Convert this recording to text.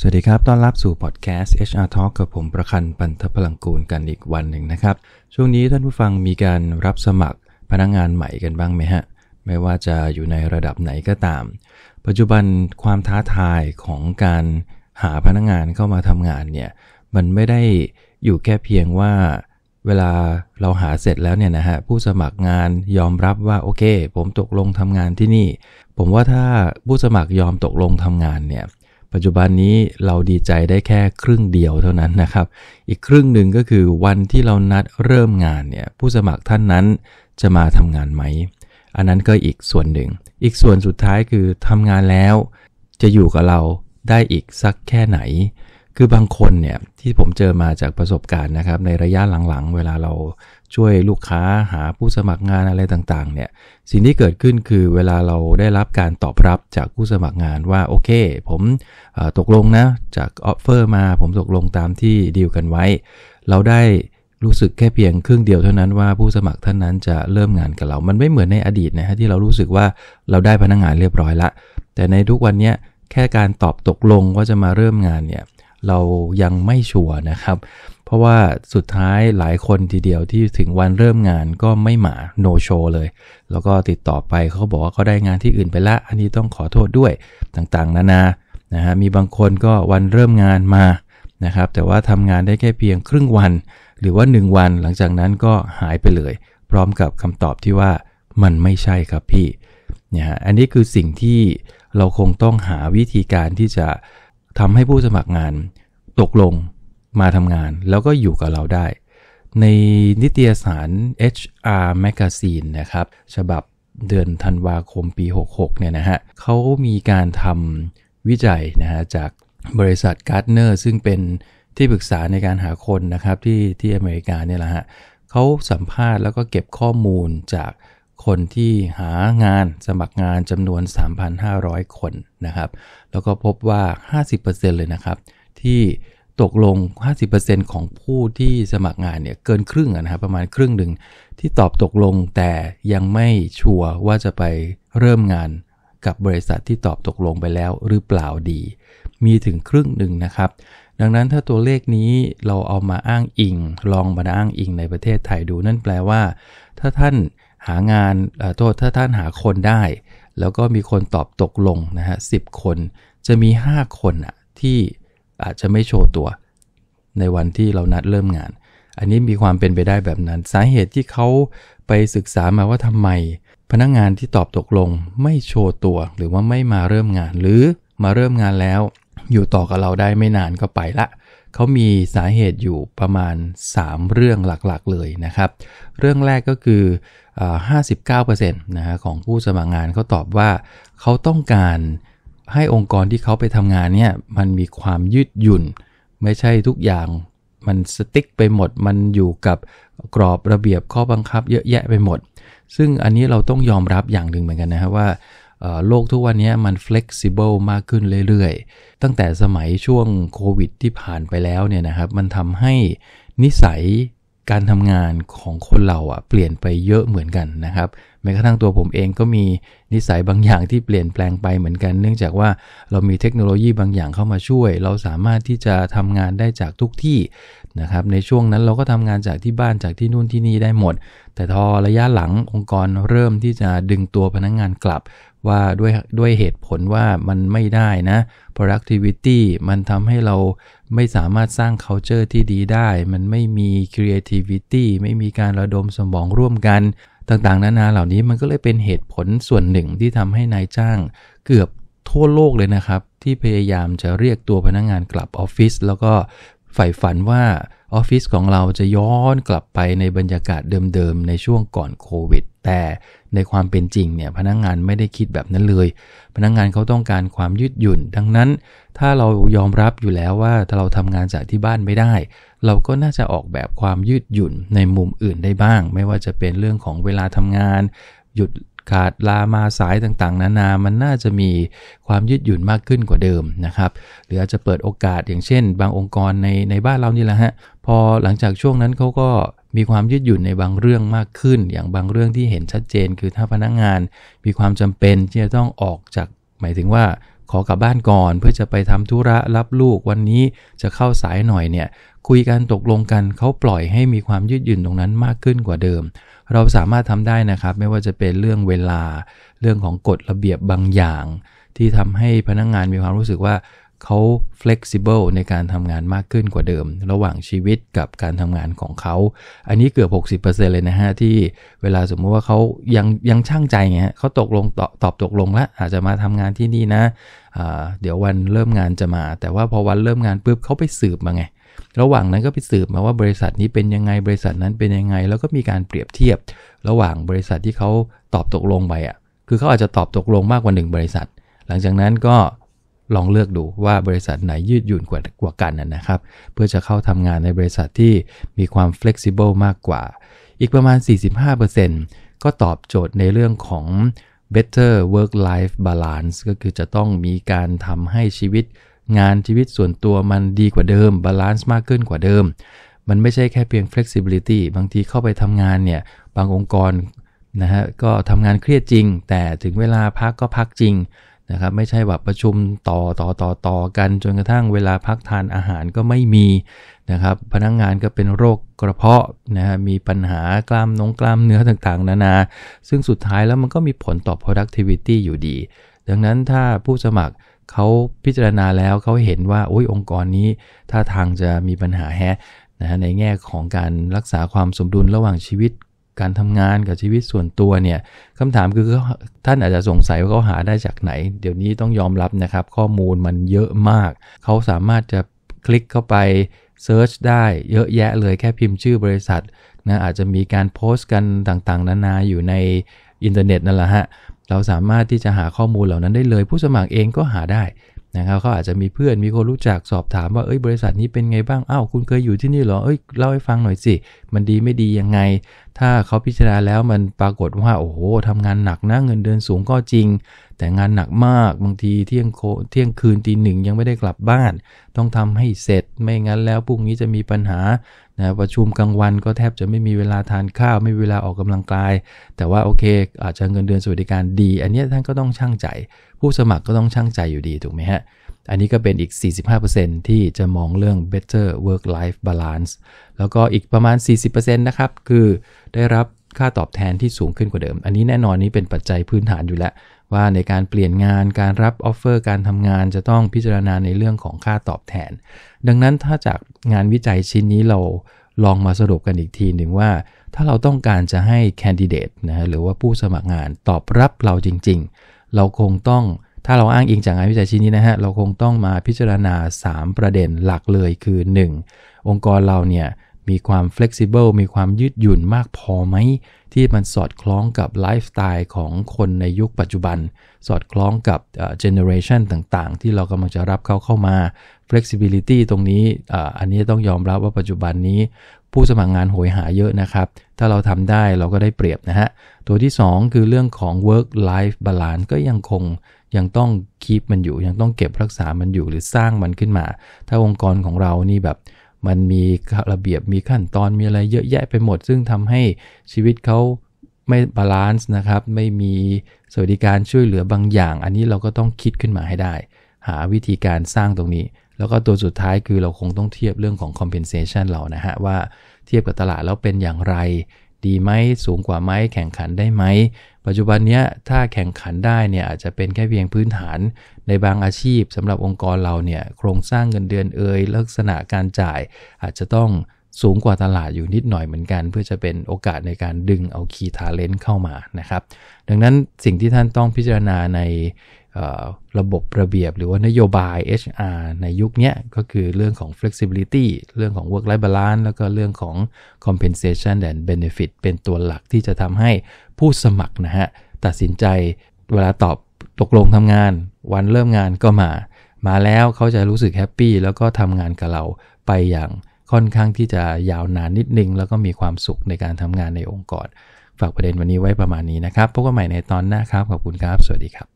สวัสดีครับ ต้อนรับสู่พอดแคสต์ HR Talk กับผมประคันปันทพลังกูลกันอีกวันหนึ่งนะครับ ช่วงนี้ท่านผู้ฟังมีการรับสมัครพนักงงานใหม่กันบ้างไหมฮะ ไม่ว่าจะอยู่ในระดับไหนก็ตาม ปัจจุบันความท้าทายของการหาพนักงงานเข้ามาทำงานเนี่ย มันไม่ได้อยู่แค่เพียงว่า เวลาเราหาเสร็จแล้วเนี่ยนะฮะ ผู้สมัครงานยอมรับว่าโอเค ผมตกลงทำงานที่นี่ ผมว่าถ้าผู้สมัครยอมตกลงทำงานเนี่ยปัจจุบันนี้เราดีใจได้แค่ครึ่งเดียวเท่านั้นนะครับ อีกครึ่งหนึ่งก็คือวันที่เรานัดเริ่มงานเนี่ยผู้สมัครท่านนั้นจะมาทำงานไหม อันนั้นก็อีกส่วนหนึ่ง อีกส่วนสุดท้ายคือทำงานแล้วจะอยู่กับเราได้อีกสักแค่ไหน คือบางคนเนี่ยที่ผมเจอมาจากประสบการณ์นะครับ ในระยะหลังๆ เวลาเราช่วยลูกค้าหาผู้สมัครงานอะไรต่างๆ เนี่ย สิ่งที่เกิดขึ้นคือเวลาเราได้รับการตอบรับจากผู้สมัครงานว่าโอเคผมตกลงนะจากออฟเฟอร์มาผมตกลงตามที่ดีลกันไว้ เราได้รู้สึกแค่เพียงครึ่งเดียวเท่านั้นว่าผู้สมัครท่านนั้นจะเริ่มงานกับเรา มันไม่เหมือนในอดีตนะฮะที่เรารู้สึกว่าเราได้พนักงงานเรียบร้อยละแต่ในทุกวันนี้แค่การตอบตกลงว่าจะมาเริ่มงานเนี่ยเรายังไม่ชัวร์นะครับ เพราะว่าสุดท้ายหลายคนทีเดียวที่ถึงวันเริ่มงานก็ไม่มาโนโช เลย แล้วก็ติดต่อไปเขาบอกว่าเขาได้งานที่อื่นไปละอันนี้ต้องขอโทษด้วย ต่างๆ นานานะฮะมีบางคนก็วันเริ่มงานมานะครับ แต่ว่าทำงานได้แค่เพียง ครึ่งวัน หรือว่า1วันหลังจากนั้นก็หายไปเลย พร้อมกับคำตอบที่ว่ามันไม่ใช่ครับพี่ เนี่ยฮะอันนี้คือสิ่งที่เราคงต้องหาวิธีการที่จะทำให้ผู้สมัครงานตกลงมาทำงาน แล้วก็อยู่กับเราได้ ในนิตยสาร HR Magazine นะครับฉบับเดือนธันวาคมปี 66เนี่ยนะฮะเขามีการทำวิจัยนะฮะจากบริษัทการ์ดเนอร์ซึ่งเป็นที่ปรึกษาในการหาคนนะครับที่ที่อเมริกาเนี่ยแหละฮะเขาสัมภาษณ์แล้วก็เก็บข้อมูลจากคนที่หางานสมัครงานจำนวน 3,500 คนนะครับ แล้วก็พบว่า 50%เลยนะครับ ที่ตกลง 50%ของผู้ที่สมัครงานเนี่ยเกินครึ่งนะครับ ประมาณครึ่งหนึ่งที่ตอบตกลงแต่ยังไม่ชัวร์ว่าจะไปเริ่มงานกับบริษัทที่ตอบตกลงไปแล้วหรือเปล่าดี มีถึงครึ่งหนึ่งนะครับ ดังนั้นถ้าตัวเลขนี้เราเอามาอ้างอิงลองมาอ้างอิงในประเทศไทยดู นั่นแปลว่าถ้าท่านหางานโทษถ้าท่านหาคนได้ แล้วก็มีคนตอบตกลงนะฮะสิคน จะมี 5 คนอะที่อาจจะไม่โชว์ตัว ในวันที่เรานัดเริ่มงาน อันนี้มีความเป็นไปได้แบบนั้น สาเหตุที่เขาไปศึกษามาว่าทำไม พนักงงานที่ตอบตกลงไม่โชว์ตัวหรือว่าไม่มาเริ่มงาน หรือมาเริ่มงานแล้ว อยู่ต่อกับเราได้ไม่นานก็ไปละเขามีสาเหตุอยู่ประมาณ 3 เรื่องหลักๆ เลยนะครับ เรื่องแรกก็คือ 59%นะฮะของผู้สมัครงานเขาตอบว่าเขาต้องการให้องค์กรที่เขาไปทำงานเนี่ยมันมีความยืดหยุ่น ไม่ใช่ทุกอย่างมันสติ๊กไปหมด มันอยู่กับกรอบระเบียบข้อบังคับเยอะแยะไปหมด ซึ่งอันนี้เราต้องยอมรับอย่างหนึ่งเหมือนกันนะฮะว่าโลกทุกวันนี้มัน flexible มากขึ้นเรื่อยๆ ตั้งแต่สมัยช่วงโควิดที่ผ่านไปแล้วเนี่ยนะครับ มันทำให้นิสัยการทำงานของคนเราอะเปลี่ยนไปเยอะเหมือนกันนะครับ แม้กระทั่งตัวผมเองก็มีนิสัยบางอย่างที่เปลี่ยนแปลงไปเหมือนกัน เนื่องจากว่าเรามีเทคโนโลยีบางอย่างเข้ามาช่วย เราสามารถที่จะทำงานได้จากทุกที่นะครับ ในช่วงนั้นเราก็ทำงานจากที่บ้านจากที่นู่นที่นี่ได้หมด แต่ทอระยะหลังองค์กรเริ่มที่จะดึงตัวพนักงงานกลับว่าด้วยด้วยเหตุผลว่ามันไม่ได้นะ productivity มันทำให้เราไม่สามารถสร้าง culture ที่ดีได้ มันไม่มี creativity ไม่มีการระดมสมองร่วมกัน ต่างๆ นานาเหล่านี้มันก็เลยเป็นเหตุผลส่วนหนึ่งที่ทำให้นายจ้าง เกือบทั่วโลกเลยนะครับ ที่พยายามจะเรียกตัวพนักงงานกลับออฟฟิศแล้วก็ใฝ่ฝันว่าออฟฟิศของเราจะย้อนกลับไปในบรรยากาศเดิมๆในช่วงก่อนโควิดแต่ในความเป็นจริงเนี่ยพนักงงานไม่ได้คิดแบบนั้นเลย พนักงงานเขาต้องการความยืดหยุ่น ดังนั้น ถ้าเรายอมรับอยู่แล้วว่าถ้าเราทำงานจากที่บ้านไม่ได้ เราก็น่าจะออกแบบความยืดหยุ่นในมุมอื่นได้บ้าง ไม่ว่าจะเป็นเรื่องของเวลาทำงานหยุดขาดลามาสายต่างๆนานา มันน่าจะมีความยืดหยุ่นมากขึ้นกว่าเดิมนะครับ หรืออาจจะเปิดโอกาสอย่างเช่นบางองค์กรในในบ้านเรานี่แหละฮะ พอหลังจากช่วงนั้นเขาก็มีความยืดหยุ่นในบางเรื่องมากขึ้น อย่างบางเรื่องที่เห็นชัดเจนคือถ้าพนักงงาน มีความจำเป็นที่จะต้องออกจาก หมายถึงว่าขอกลับบ้านก่อนเพื่อจะไปทำธุระรับลูกวันนี้จะเข้าสายหน่อยเนี่ย คุยกันตกลงกันเขาปล่อยให้มีความยืดหยุ่นตรงนั้นมากขึ้นกว่าเดิม เราสามารถทำได้นะครับไม่ว่าจะเป็นเรื่องเวลาเรื่องของกฎระเบียบบางอย่าง ที่ทำให้พนักงงานมีความรู้สึกว่าเขา flexible ในการทำงานมากขึ้นกว่าเดิม ระหว่างชีวิตกับการทำงานของเขา อันนี้เกือบ 60%เลยนะฮะ ที่เวลาสมมติว่าเขายังยังช่างใจไงฮะเขาตกลงตอบตอบตกลงละอาจจะมาทำงานที่นี่นะะเดี๋ยววันเริ่มงานจะมา แต่ว่าพอวันเริ่มงานปุ๊บเขาไปสืบมาไง ระหว่างนั้นก็ไปสืบมาว่าบริษัทนี้เป็นยังไงบริษัทนั้นเป็นยังไง แล้วก็มีการเปรียบเทียบระหว่างบริษัทที่เขาตอบตกลงไปอ่ะ คือเขาอาจจะตอบตกลงมากกว่า1บริษัท หลังจากนั้นก็ลองเลือกดูว่าบริษัทไหนยืดหยุ่นกว่ากว่ากันนะครับ เพื่อจะเข้าทำงานในบริษัทที่มีความ flexible มากกว่า อีกประมาณ 45%ก็ตอบโจทย์ในเรื่องของ better work life balance ก็คือจะต้องมีการทำให้ชีวิตงานชีวิตส่วนตัวมันดีกว่าเดิมบาลานซ์มากขึ้นกว่าเดิม มันไม่ใช่แค่เพียง flexibility บางทีเข้าไปทำงานเนี่ยบางองค์กรนะฮะก็ทำงานเครียดจริง แต่ถึงเวลาพักก็พักจริงนะครับไม่ใช่แบบประชุมต่อต่อต่อต่อกันจนกระทั่งเวลาพักทานอาหารก็ไม่มีนะครับพนักงงานก็เป็นโรคกระเพาะนะฮะมีปัญหากล้ามนงกล้ามเนื้อต่างๆ นานาซึ่งสุดท้ายแล้วมันก็มีผลต่อ productivity อยู่ดี ดังนั้นถ้าผู้สมัครเขาพิจารณาแล้วเขาเห็นว่าโอ้ยองค์กรนี้ ถ้าทางจะมีปัญหาแฮะนะในแง่ของการรักษาความสมดุลระหว่างชีวิตการทำงานกับชีวิตส่วนตัวเนี่ย คำถามคือท่านอาจจะสงสัยว่าเขาหาได้จากไหน เดี๋ยวนี้ต้องยอมรับนะครับ ข้อมูลมันเยอะมาก เขาสามารถจะคลิกเข้าไปเซิร์ชได้เยอะแยะเลยแค่พิมพ์ชื่อบริษัทนะอาจจะมีการโพสต์กันต่างๆ นานาอยู่ในอินเทอร์เน็ตนั่นแหละฮะ เราสามารถที่จะหาข้อมูลเหล่านั้นได้เลย ผู้สมัครเองก็หาได้นะครับเขาอาจจะมีเพื่อนมีคนรู้จักสอบถามว่า เอ้ยบริษัทนี้เป็นไงบ้างอ้าวคุณเคยอยู่ที่นี่เหรอ เอ้ย เล่าให้ฟังหน่อยสิ มันดีไม่ดียังไง ถ้าเขาพิจารณาแล้วมันปรากฏว่าโอ้โห ทำงานหนักนะ เงินเดือนสูงก็จริงแต่งานหนักมากบางทีเที่ยงโคเที่ยงคืนตีหนึ่งยังไม่ได้กลับบ้าน ต้องทำให้เสร็จไม่งั้นแล้วพรุ่งนี้จะมีปัญหานะประชุมกลางวันก็แทบจะไม่มีเวลาทานข้าว ไม่มีเวลาออกกำลังกาย แต่ว่าโอเค อาจจะเงินเดือนสวัสดิการดี อันนี้ท่านก็ต้องช่างใจ ผู้สมัครก็ต้องช่างใจอยู่ดีถูกไหมฮะอันนี้ก็เป็นอีก 45%ที่จะมองเรื่อง better work life balance แล้วก็อีกประมาณ 40%นะครับคือได้รับค่าตอบแทนที่สูงขึ้นกว่าเดิม อันนี้แน่นอนนี้เป็นปัจจัยพื้นฐานอยู่แล้ว ว่าในการเปลี่ยนงานการรับออฟเฟอร์ การทำงานจะต้องพิจารณาในเรื่องของค่าตอบแทน ดังนั้นถ้าจากงานวิจัยชิ้นนี้เราลองมาสรุปกันอีกทีหนึ่งว่า ถ้าเราต้องการจะให้แคนดิเดตนะหรือว่าผู้สมัครงานตอบรับเราจริงๆ เราคงต้องถ้าเราอ้างอิงจากงานวิจัยชิ้นนี้นะฮะเราคงต้องมาพิจารณา3ประเด็นหลักเลยคือ 1. องค์กรเราเนี่ยมีความ flexible มีความยืดหยุ่นมากพอไหม ที่มันสอดคล้องกับไลฟ์สไตล์ของคนในยุคปัจจุบัน สอดคล้องกับเจเนอเรชันต่างๆ ที่เรากำลังจะรับเขาเข้ามา flexibility ตรงนี้ อันนี้ต้องยอมรับว่าปัจจุบันนี้ ผู้สมัครงานโหยหาเยอะนะครับ ถ้าเราทำได้เราก็ได้เปรียบนะฮะ ตัวที่ 2 คือเรื่องของ work life balance ก็ยังคง ยังต้องคีปมันอยู่ ยังต้องเก็บรักษามันอยู่หรือสร้างมันขึ้นมา ถ้าองค์กรของเรานี่แบบมันมีระเบียบมีขั้นตอนมีอะไรเยอะแยะไปหมด ซึ่งทำให้ชีวิตเขาไม่บาลานซ์นะครับไม่มีสวัสดิการช่วยเหลือบางอย่าง อันนี้เราก็ต้องคิดขึ้นมาให้ได้ หาวิธีการสร้างตรงนี้ แล้วก็ตัวสุดท้ายคือเราคงต้องเทียบเรื่องของ compensation เรานะฮะ ว่าเทียบกับตลาดแล้วเป็นอย่างไร ดีไหมสูงกว่าไหมแข่งขันได้ไหมปัจจุบันนี้ถ้าแข่งขันได้เนี่ยอาจจะเป็นแค่เพียงพื้นฐานในบางอาชีพสำหรับองค์กรเราเนี่ย โครงสร้างเงินเดือนเอ่ยลักษณะการจ่าย อาจจะต้องสูงกว่าตลาดอยู่นิดหน่อยเหมือนกัน เพื่อจะเป็นโอกาสในการดึงเอาคีย์ทาเลนต์เข้ามานะครับ ดังนั้นสิ่งที่ท่านต้องพิจารณาในระบบระเบียบหรือว่านโยบาย HR ในยุคนี้ก็คือเรื่องของ flexibility เรื่องของ work life balance แล้วก็เรื่องของ compensation and benefit เป็นตัวหลักที่จะทำให้ผู้สมัครนะฮะ ตัดสินใจเวลาตอบตกลงทำงาน วันเริ่มงานก็มา มาแล้วเขาจะรู้สึกแฮปปี้แล้วก็ทำงานกับเราไปอย่างค่อนข้างที่จะยาวนานนิดนึง แล้วก็มีความสุขในการทำงานในองค์กร ฝากประเด็นวันนี้ไว้ประมาณนี้นะครับพบกันใหม่ในตอนหน้าครับขอบคุณครับสวัสดีครับ